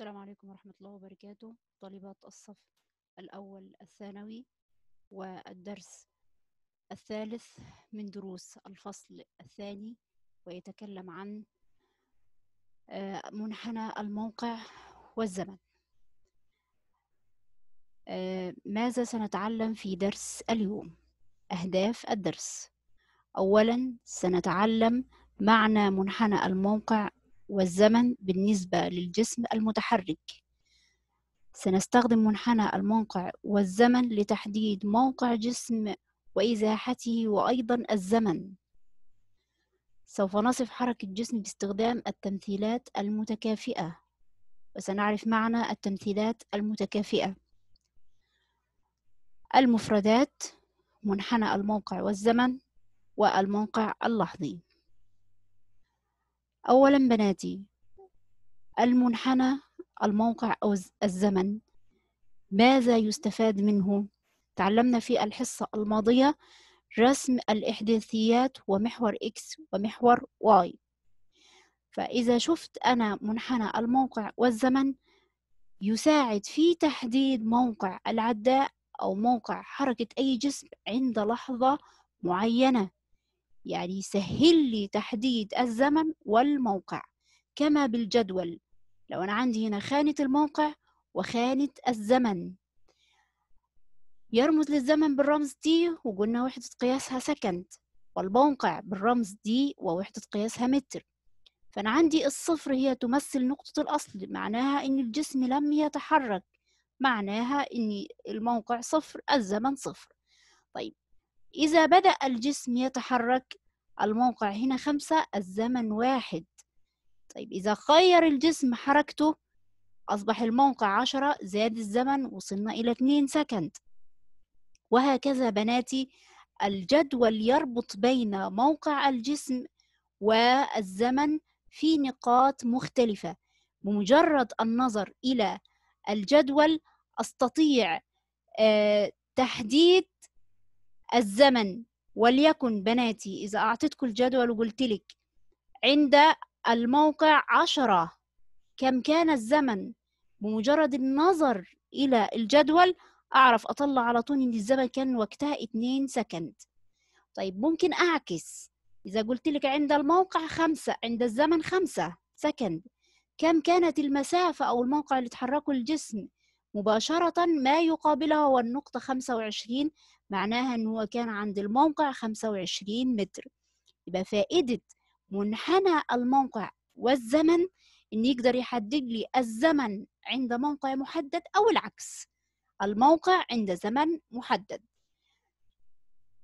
السلام عليكم ورحمة الله وبركاته طالبات الصف الأول الثانوي والدرس الثالث من دروس الفصل الثاني ويتكلم عن آه، منحنى الموقع والزمن آه، ماذا سنتعلم في درس اليوم أهداف الدرس أولا سنتعلم معنى منحنى الموقع والزمن بالنسبة للجسم المتحرك سنستخدم منحنى الموقع والزمن لتحديد موقع جسم وإزاحته وأيضا الزمن سوف نصف حركة الجسم باستخدام التمثيلات المتكافئة وسنعرف معنى التمثيلات المتكافئة المفردات منحنى الموقع والزمن والموقع اللحظي أولا بنادي المنحنى الموقع أو الزمن ماذا يستفاد منه تعلمنا في الحصة الماضية رسم الإحداثيات ومحور X ومحور Y فإذا شفت أنا منحنى الموقع والزمن يساعد في تحديد موقع العداء أو موقع حركة أي جسم عند لحظة معينة يعني يسهل لي تحديد الزمن والموقع كما بالجدول لو أنا عندي هنا خانة الموقع وخانة الزمن يرمز للزمن بالرمز دي وقلنا وحدة قياسها سكند والموقع بالرمز دي ووحدة قياسها متر فأنا عندي الصفر هي تمثل نقطة الأصل معناها إن الجسم لم يتحرك معناها إن الموقع صفر الزمن صفر طيب إذا بدأ الجسم يتحرك الموقع هنا خمسة الزمن واحد طيب إذا غير الجسم حركته أصبح الموقع عشرة زاد الزمن وصلنا إلى اتنين سكند وهكذا بناتي الجدول يربط بين موقع الجسم والزمن في نقاط مختلفة بمجرد النظر إلى الجدول أستطيع آه، تحديد الزمن وليكن بناتي إذا أعطيتكم الجدول وقلت لك عند الموقع عشرة كم كان الزمن بمجرد النظر إلى الجدول أعرف أطلع على طول إن الزمن كان وقتها 2 سكند طيب ممكن أعكس إذا قلت لك عند الموقع خمسة عند الزمن خمسة سكند كم كانت المسافة أو الموقع اللي تحركه الجسم مباشرة ما يقابلها هو النقطة 25 معناها أن هو كان عند الموقع 25 متر يبقى فائدة منحنى الموقع والزمن إن يقدر يحدد لي الزمن عند موقع محدد أو العكس الموقع عند زمن محدد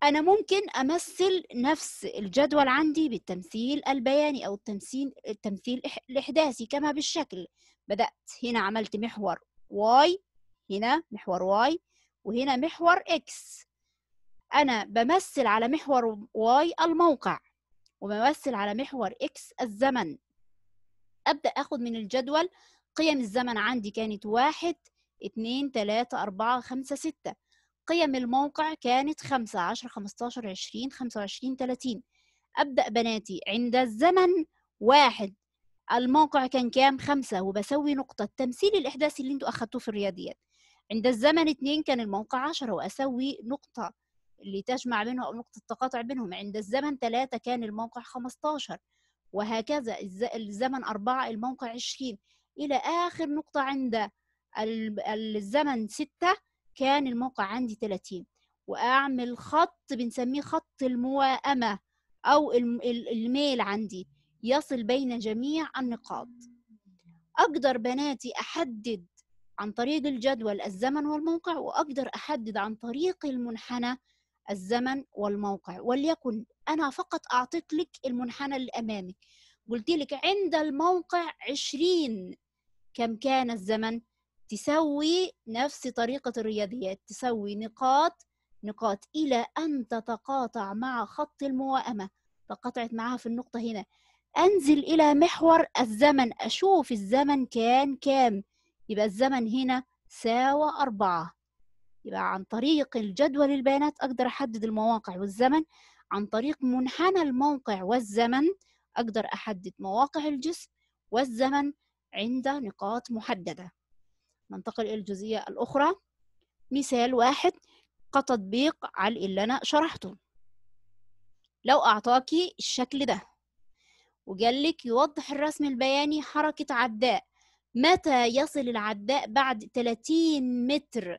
أنا ممكن أمثل نفس الجدول عندي بالتمثيل البياني أو التمثيل التمثيل الإحداثي كما بالشكل بدأت هنا عملت محور واي هنا محور واي وهنا محور اكس انا بمثل على محور واي الموقع وبمثل على محور اكس الزمن ابدا اخد من الجدول قيم الزمن عندي كانت واحد اتنين تلاتة أربعة خمسة ستة قيم الموقع كانت خمسة عشر خمستاشر عشرين خمسة وعشرين تلاتين أبدأ بناتي عند الزمن واحد الموقع كان كام خمسة وبسوي نقطة تمثيل الإحداث اللي انتوا أخدتوه في الرياضيات عند الزمن اتنين كان الموقع عشرة وأسوي نقطة اللي تجمع بينهم أو نقطة تقاطع بينهم عند الزمن ثلاثة كان الموقع خمستاشر وهكذا الزمن أربعة الموقع عشرين إلى آخر نقطة عند الزمن ستة كان الموقع عندي تلاتين وأعمل خط بنسميه خط الموائمة أو الميل عندي يصل بين جميع النقاط أقدر بناتي أحدد عن طريق الجدول الزمن والموقع وأقدر أحدد عن طريق المنحنى الزمن والموقع وليكن أنا فقط أعطيت لك المنحنى اللي أمامك قلت لك عند الموقع عشرين كم كان الزمن تسوي نفس طريقة الرياضيات تسوي نقاط نقاط إلى أن تتقاطع مع خط الموائمة تقاطعت معها في النقطة هنا انزل الى محور الزمن اشوف الزمن كان كام يبقى الزمن هنا ساوى أربعة يبقى عن طريق الجدول البيانات أقدر أحدد المواقع والزمن عن طريق منحنى الموقع والزمن أقدر أحدد مواقع الجسم والزمن عند نقاط محددة ننتقل إلى الجزئية الأخرى مثال واحد كتطبيق على اللي أنا شرحته لو أعطاكي الشكل ده وقال لك يوضح الرسم البياني حركة عداء متى يصل العداء بعد 30 متر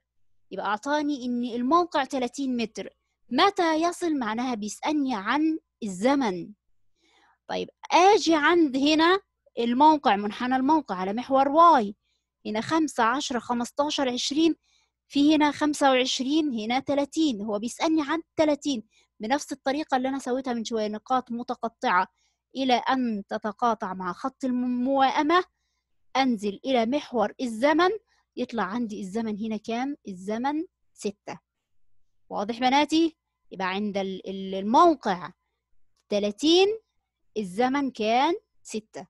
يبقى أعطاني إن الموقع 30 متر متى يصل معناها بيسألني عن الزمن طيب أجي عند هنا الموقع منحنى الموقع على محور واي هنا خمسة عشرة خمستاشر عشرين في هنا خمسة وعشرين هنا تلاتين هو بيسألني عن تلاتين بنفس الطريقة اللي أنا سويتها من شوية نقاط متقطعة إلى أن تتقاطع مع خط الموائمة أنزل إلى محور الزمن يطلع عندي الزمن هنا كام؟ الزمن ستة واضح بناتي؟ يبقى عند الموقع 30 الزمن كان ستة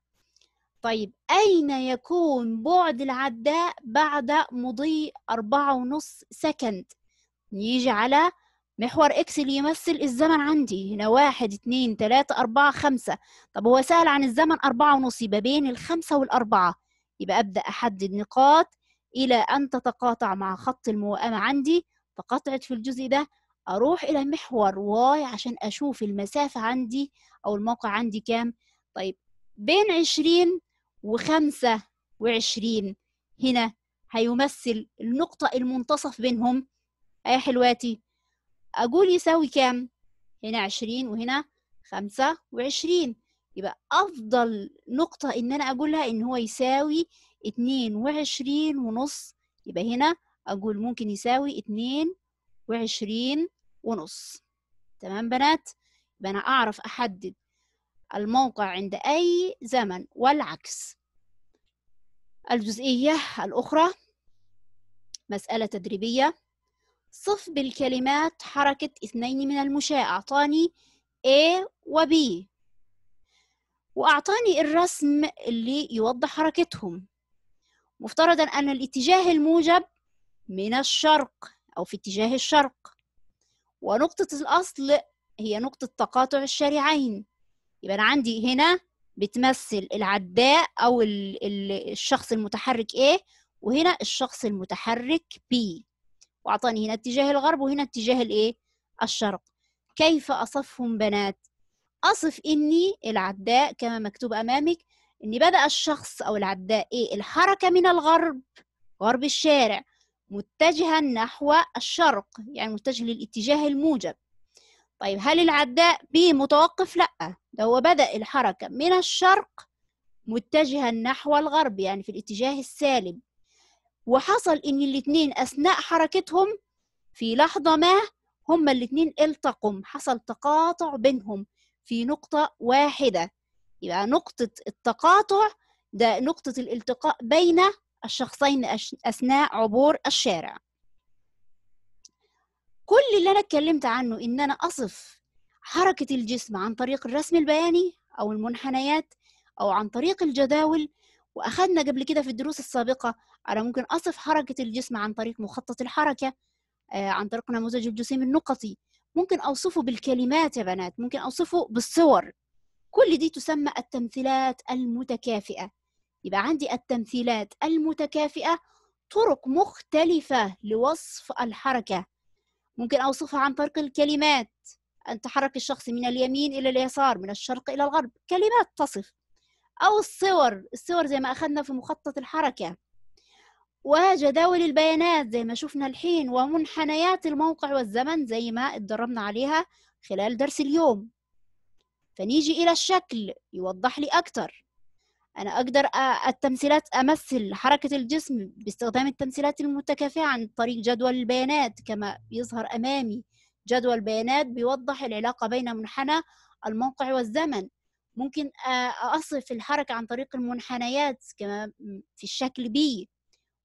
طيب أين يكون بعد العداء بعد مضي أربعة ونص سكند؟ نيجي على محور اكس اللي يمثل الزمن عندي هنا واحد اتنين تلاتة أربعة خمسة طب هو سأل عن الزمن أربعة ونص يبقى بين الخمسة والأربعة يبقى أبدأ أحدد نقاط إلى أن تتقاطع مع خط الموائمة عندي تقاطعت في الجزء ده أروح إلى محور واي عشان أشوف المسافة عندي أو الموقع عندي كام طيب بين عشرين وخمسة وعشرين هنا هيمثل النقطة المنتصف بينهم أي حلواتي أقول يساوي كام؟ هنا عشرين وهنا خمسة وعشرين يبقى أفضل نقطة إن أنا أقولها إن هو يساوي اتنين وعشرين ونص يبقى هنا أقول ممكن يساوي اتنين وعشرين ونص تمام بنات؟ يبقى أنا أعرف أحدد الموقع عند أي زمن والعكس الجزئية الأخرى مسألة تدريبية صف بالكلمات حركة اثنين من المشاة أعطاني A و B وأعطاني الرسم اللي يوضح حركتهم مفترضا أن الاتجاه الموجب من الشرق أو في اتجاه الشرق ونقطة الأصل هي نقطة تقاطع الشارعين يبقى أنا عندي هنا بتمثل العداء أو الشخص المتحرك A وهنا الشخص المتحرك B واعطاني هنا اتجاه الغرب وهنا اتجاه الايه الشرق كيف اصفهم بنات اصف اني العداء كما مكتوب امامك ان بدا الشخص او العداء ايه الحركه من الغرب غرب الشارع متجها نحو الشرق يعني متجه للاتجاه الموجب طيب هل العداء بي متوقف لا ده هو بدا الحركه من الشرق متجها نحو الغرب يعني في الاتجاه السالب وحصل ان الاتنين اثناء حركتهم في لحظة ما هما الاتنين التقوا حصل تقاطع بينهم في نقطة واحدة يبقى نقطة التقاطع ده نقطة الالتقاء بين الشخصين أثناء عبور الشارع كل اللي أنا اتكلمت عنه إن أنا أصف حركة الجسم عن طريق الرسم البياني أو المنحنيات أو عن طريق الجداول واخذنا قبل كده في الدروس السابقه انا ممكن اصف حركه الجسم عن طريق مخطط الحركه آه، عن طريق نموذج الجسيم النقطي ممكن اوصفه بالكلمات يا بنات ممكن اوصفه بالصور كل دي تسمى التمثيلات المتكافئه يبقى عندي التمثيلات المتكافئه طرق مختلفه لوصف الحركه ممكن اوصفها عن طريق الكلمات ان تحرك الشخص من اليمين الى اليسار من الشرق الى الغرب كلمات تصف أو الصور الصور زي ما أخذنا في مخطط الحركة وجداول البيانات زي ما شفنا الحين ومنحنيات الموقع والزمن زي ما اتدربنا عليها خلال درس اليوم فنيجي إلى الشكل يوضح لي أكتر أنا أقدر التمثيلات أمثل حركة الجسم باستخدام التمثيلات المتكافئة عن طريق جدول البيانات كما يظهر أمامي جدول بيانات بيوضح العلاقة بين منحنى الموقع والزمن ممكن آه، أصف الحركة عن طريق المنحنيات كما في الشكل بي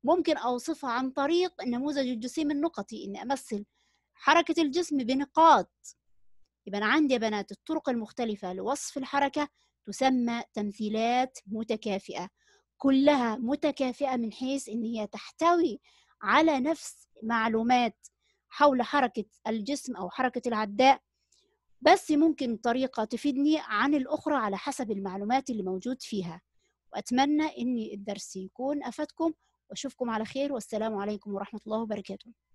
ممكن أوصفها عن طريق النموذج الجسيم النقطي إن أمثل حركة الجسم بنقاط يبقى أنا عندي يا بنات الطرق المختلفة لوصف الحركة تسمى تمثيلات متكافئة كلها متكافئة من حيث إن هي تحتوي على نفس معلومات حول حركة الجسم أو حركة العداء بس ممكن طريقة تفيدني عن الأخرى على حسب المعلومات اللي موجود فيها وأتمنى أن الدرس يكون أفادكم وأشوفكم على خير والسلام عليكم ورحمة الله وبركاته